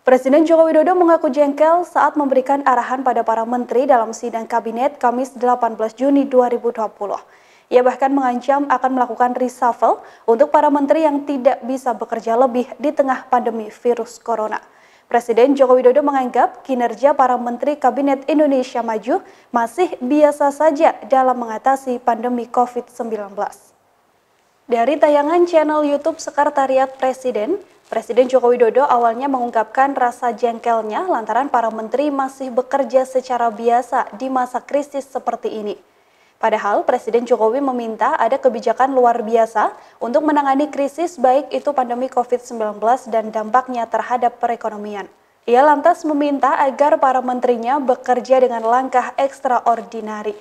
Presiden Joko Widodo mengaku jengkel saat memberikan arahan pada para menteri dalam sidang kabinet Kamis 18 Juni 2020. Ia bahkan mengancam akan melakukan reshuffle untuk para menteri yang tidak bisa bekerja lebih di tengah pandemi virus corona. Presiden Joko Widodo menganggap kinerja para menteri Kabinet Indonesia Maju masih biasa saja dalam mengatasi pandemi COVID-19. Dari tayangan channel YouTube Sekretariat Presiden, Presiden Joko Widodo awalnya mengungkapkan rasa jengkelnya lantaran para menteri masih bekerja secara biasa di masa krisis seperti ini. Padahal Presiden Jokowi meminta ada kebijakan luar biasa untuk menangani krisis baik itu pandemi COVID-19 dan dampaknya terhadap perekonomian. Ia lantas meminta agar para menterinya bekerja dengan langkah ekstraordinari.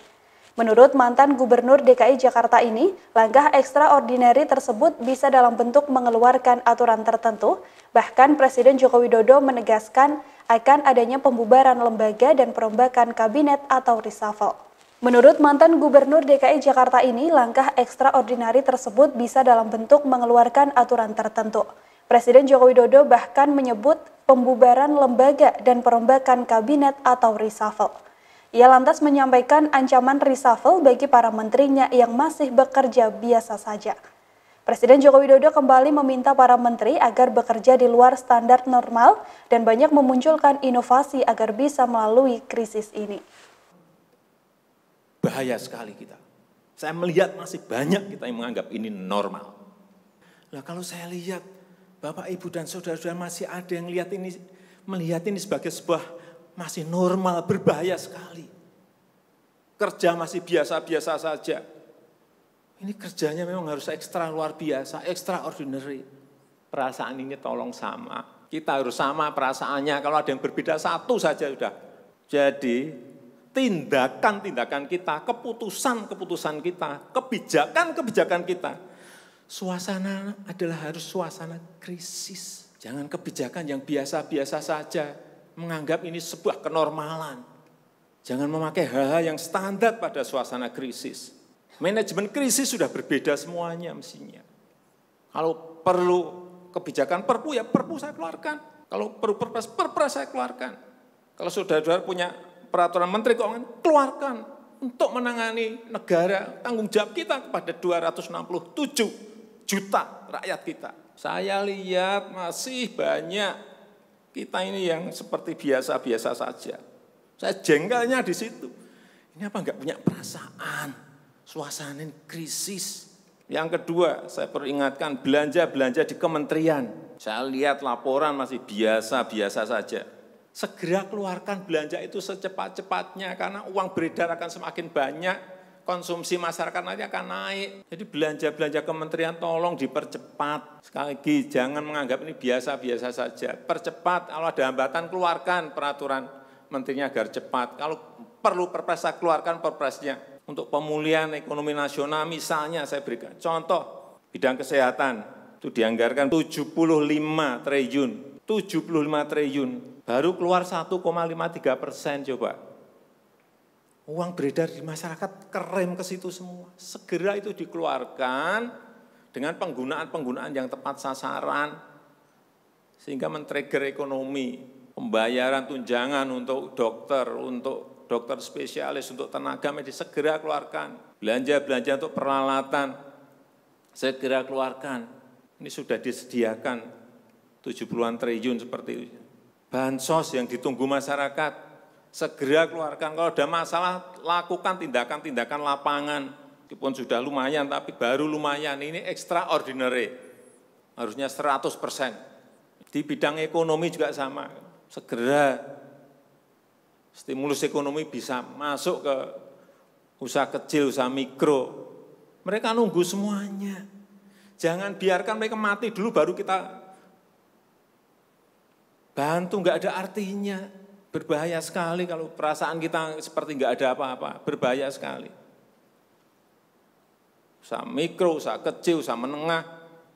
Menurut mantan Gubernur DKI Jakarta ini, langkah ekstraordinari tersebut bisa dalam bentuk mengeluarkan aturan tertentu, bahkan Presiden Joko Widodo menegaskan akan adanya pembubaran lembaga dan perombakan kabinet atau reshuffle. Menurut mantan Gubernur DKI Jakarta ini, langkah ekstraordinari tersebut bisa dalam bentuk mengeluarkan aturan tertentu. Presiden Joko Widodo bahkan menyebut pembubaran lembaga dan perombakan kabinet atau reshuffle. Ia lantas menyampaikan ancaman reshuffle bagi para menterinya yang masih bekerja biasa saja. Presiden Joko Widodo kembali meminta para menteri agar bekerja di luar standar normal dan banyak memunculkan inovasi agar bisa melalui krisis ini. Bahaya sekali kita. Saya melihat masih banyak kita yang menganggap ini normal. Nah kalau saya lihat Bapak, Ibu, dan saudara-saudara masih ada yang lihat ini, melihat ini sebagai sebuah masih normal, berbahaya sekali. Kerja masih biasa-biasa saja. Ini kerjanya memang harus ekstra luar biasa, extraordinary. Perasaan ini tolong sama. Kita harus sama perasaannya, kalau ada yang berbeda satu saja sudah. Jadi tindakan-tindakan kita, keputusan-keputusan kita, kebijakan-kebijakan kita. Suasana adalah harus suasana krisis. Jangan kebijakan yang biasa-biasa saja menganggap ini sebuah kenormalan. Jangan memakai hal-hal yang standar pada suasana krisis. Manajemen krisis sudah berbeda semuanya mestinya. Kalau perlu kebijakan perpu ya perpu saya keluarkan. Kalau perlu perpres, perpres saya keluarkan. Kalau sudah saudara punya peraturan menteri keuangan, keluarkan untuk menangani negara tanggung jawab kita kepada 267 juta rakyat kita. Saya lihat masih banyak kita ini yang seperti biasa-biasa saja. Saya jengkelnya di situ. Ini apa enggak punya perasaan? Suasana krisis. Yang kedua, saya peringatkan belanja-belanja di kementerian. Saya lihat laporan masih biasa-biasa saja. Segera keluarkan belanja itu secepat-cepatnya karena uang beredar akan semakin banyak konsumsi masyarakat nanti akan naik. Jadi belanja-belanja kementerian tolong dipercepat. Sekali lagi, jangan menganggap ini biasa-biasa saja. Percepat, kalau ada hambatan keluarkan peraturan menterinya agar cepat. Kalau perlu perpres, keluarkan perpresnya. Untuk pemulihan ekonomi nasional misalnya saya berikan contoh bidang kesehatan itu dianggarkan 75 triliun. 75 triliun, baru keluar 1,53 persen coba Uang beredar di masyarakat kerem ke situ semua. Segera itu dikeluarkan dengan penggunaan-penggunaan yang tepat sasaran sehingga men-trigger ekonomi, pembayaran tunjangan untuk dokter, untuk dokter spesialis, untuk tenaga medis segera keluarkan. Belanja-belanja untuk peralatan segera keluarkan. Ini sudah disediakan 70-an triliun seperti itu. Bansos yang ditunggu masyarakat segera keluarkan. Kalau ada masalah, lakukan tindakan-tindakan lapangan. Meskipun sudah lumayan, tapi baru lumayan. Ini extraordinary. Harusnya 100 persen. Di bidang ekonomi juga sama. Segera stimulus ekonomi bisa masuk ke usaha kecil, usaha mikro. Mereka nunggu semuanya. Jangan biarkan mereka mati dulu baru kita bantu, nggak ada artinya. Berbahaya sekali kalau perasaan kita seperti nggak ada apa-apa, berbahaya sekali. Usaha mikro, usaha kecil, usaha menengah,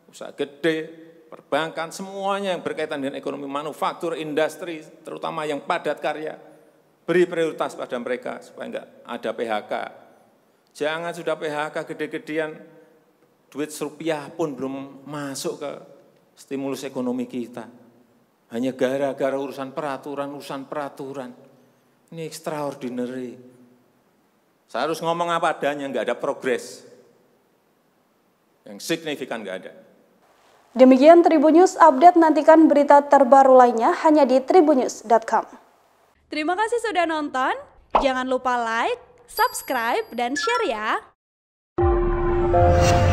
usaha gede, perbankan, semuanya yang berkaitan dengan ekonomi manufaktur, industri, terutama yang padat karya, beri prioritas pada mereka supaya enggak ada PHK. Jangan sudah PHK gede-gedean, duit rupiah pun belum masuk ke stimulus ekonomi kita. Hanya gara-gara urusan peraturan, urusan peraturan. Ini extraordinary. Saya harus ngomong apa adanya, nggak ada progres. Yang signifikan nggak ada. Demikian Tribun News update nantikan berita terbaru lainnya hanya di tribunnews.com. Terima kasih sudah nonton. Jangan lupa like, subscribe, dan share ya.